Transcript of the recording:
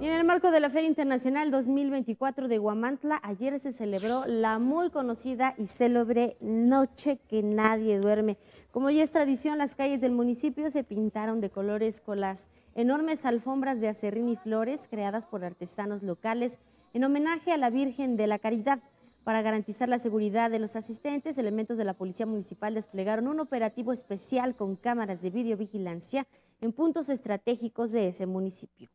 Y en el marco de la Feria Internacional 2024 de Guamantla, ayer se celebró la muy conocida y célebre Noche que Nadie Duerme. Como ya es tradición, las calles del municipio se pintaron de colores con las enormes alfombras de acerrín y flores creadas por artesanos locales en homenaje a la Virgen de la Caridad. Para garantizar la seguridad de los asistentes, elementos de la Policía Municipal desplegaron un operativo especial con cámaras de videovigilancia en puntos estratégicos de ese municipio.